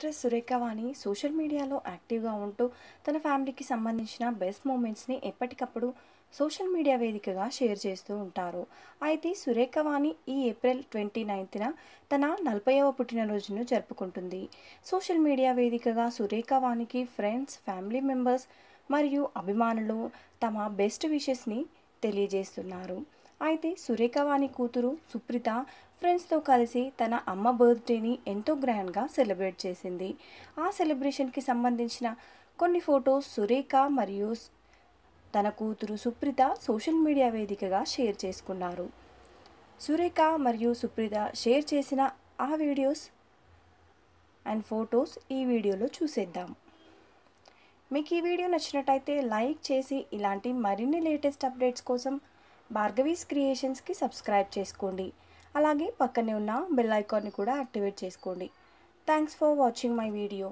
actress Surekha వాణి social మీడియాలో యాక్టివ్గా ఉంటూ తన ఫ్యామిలీకి సంబంధించిన బెస్ట్ మూమెంట్స్ని ఎప్పటికప్పుడు సోషల్ మీడియా వేదికగా షేర్ చేస్తూ ఉంటారు అయితే సురేఖ వాణి ఈ ఏప్రిల్ ట్వంటీ నైన్త్న తన నలభైవ పుట్టినరోజును జరుపుకుంటుంది సోషల్ మీడియా వేదికగా సురేఖ వాణికి ఫ్రెండ్స్ ఫ్యామిలీ మెంబర్స్ మరియు అభిమానులు తమ బెస్ట్ విషెస్ని తెలియజేస్తున్నారు అయితే సురేఖ వాణి కూతురు సుప్రిత ఫ్రెండ్స్తో కలిసి తన అమ్మ బర్త్డేని ఎంతో గ్రాండ్గా సెలబ్రేట్ చేసింది ఆ సెలబ్రేషన్కి సంబంధించిన కొన్ని ఫొటోస్ సురేఖ మరియు తన కూతురు సుప్రిత సోషల్ మీడియా వేదికగా షేర్ చేసుకున్నారు సురేఖ మరియు సుప్రిత షేర్ చేసిన ఆ వీడియోస్ అండ్ ఫొటోస్ ఈ వీడియోలో చూసేద్దాం మీకు ఈ వీడియో నచ్చినట్టయితే లైక్ చేసి ఇలాంటి మరిన్ని లేటెస్ట్ అప్డేట్స్ కోసం భార్గవీస్ క్రియేషన్స్కి సబ్స్క్రైబ్ చేసుకోండి అలాగే పక్కనే ఉన్న బెల్ ఐకాన్ని కూడా యాక్టివేట్ చేసుకోండి thanks for watching my video